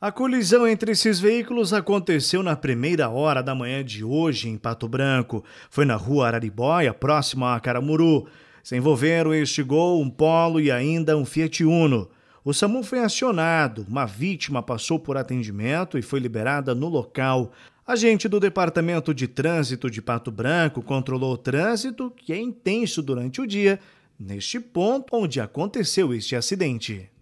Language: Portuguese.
A colisão entre esses veículos aconteceu na primeira hora da manhã de hoje em Pato Branco. Foi na rua Araribóia, próxima a Caramuru. Se envolveram este Gol, um Polo e ainda um Fiat Uno. O SAMU foi acionado, uma vítima passou por atendimento e foi liberada no local. Agente do Departamento de Trânsito de Pato Branco controlou o trânsito, que é intenso durante o dia, neste ponto onde aconteceu este acidente.